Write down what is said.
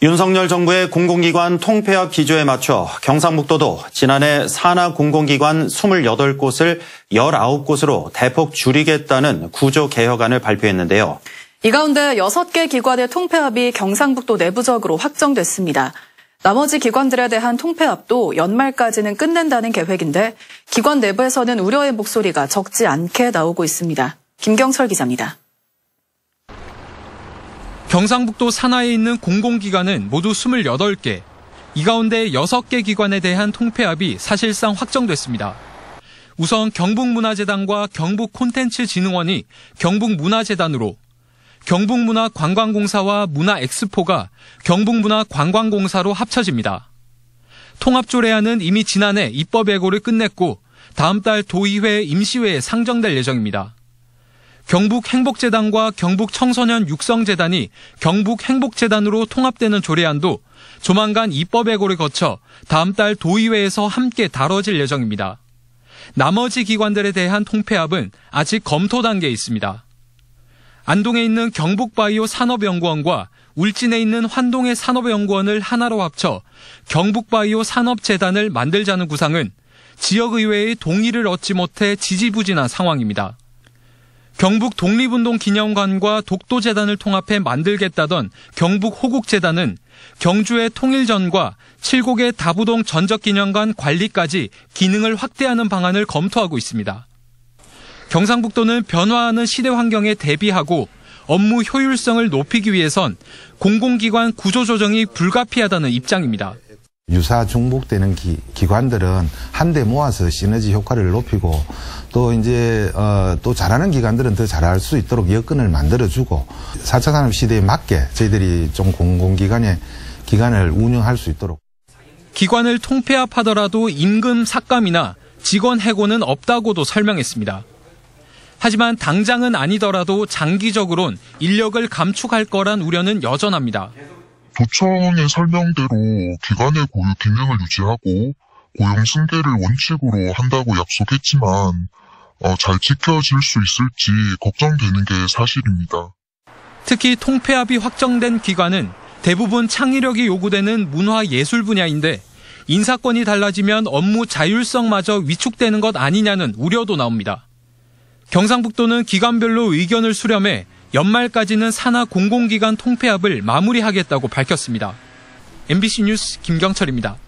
윤석열 정부의 공공기관 통폐합 기조에 맞춰 경상북도도 지난해 산하 공공기관 28곳을 19곳으로 대폭 줄이겠다는 구조 개혁안을 발표했는데요. 이 가운데 6개 기관의 통폐합이 경상북도 내부적으로 확정됐습니다. 나머지 기관들에 대한 통폐합도 연말까지는 끝낸다는 계획인데 기관 내부에서는 우려의 목소리가 적지 않게 나오고 있습니다. 김경철 기자입니다. 경상북도 산하에 있는 공공기관은 모두 28개, 이 가운데 6개 기관에 대한 통폐합이 사실상 확정됐습니다. 우선 경북문화재단과 경북콘텐츠진흥원이 경북문화재단으로, 경북문화관광공사와 문화엑스포가 경북문화관광공사로 합쳐집니다. 통합조례안은 이미 지난해 입법 예고를 끝냈고 다음 달 도의회 임시회에 상정될 예정입니다. 경북 행복재단과 경북 청소년 육성재단이 경북 행복재단으로 통합되는 조례안도 조만간 입법 예고를 거쳐 다음 달 도의회에서 함께 다뤄질 예정입니다. 나머지 기관들에 대한 통폐합은 아직 검토 단계에 있습니다. 안동에 있는 경북바이오 산업연구원과 울진에 있는 환동의 산업연구원을 하나로 합쳐 경북바이오 산업재단을 만들자는 구상은 지역의회의 동의를 얻지 못해 지지부진한 상황입니다. 경북 독립운동 기념관과 독도재단을 통합해 만들겠다던 경북 호국재단은 경주의 통일전과 칠곡의 다부동 전적기념관 관리까지 기능을 확대하는 방안을 검토하고 있습니다. 경상북도는 변화하는 시대 환경에 대비하고 업무 효율성을 높이기 위해선 공공기관 구조조정이 불가피하다는 입장입니다. 유사 중복되는 기, 관들은 한데 모아서 시너지 효과를 높이고 또 이제 어, 또 잘하는 기관들은 더 잘할 수 있도록 여건을 만들어주고 4차 산업 시대에 맞게 저희들이 좀 공공기관의 기관을 운영할 수 있도록 기관을 통폐합하더라도 임금 삭감이나 직원 해고는 없다고도 설명했습니다. 하지만 당장은 아니더라도 장기적으론 인력을 감축할 거란 우려는 여전합니다. 도청의 설명대로 기관의 고유 기능을 유지하고 고용 승계를 원칙으로 한다고 약속했지만 어, 잘 지켜질 수 있을지 걱정되는 게 사실입니다. 특히 통폐합이 확정된 기관은 대부분 창의력이 요구되는 문화예술 분야인데 인사권이 달라지면 업무 자율성마저 위축되는 것 아니냐는 우려도 나옵니다. 경상북도는 기관별로 의견을 수렴해 연말까지는 산하 공공기관 통폐합을 마무리하겠다고 밝혔습니다. MBC 뉴스 김경철입니다.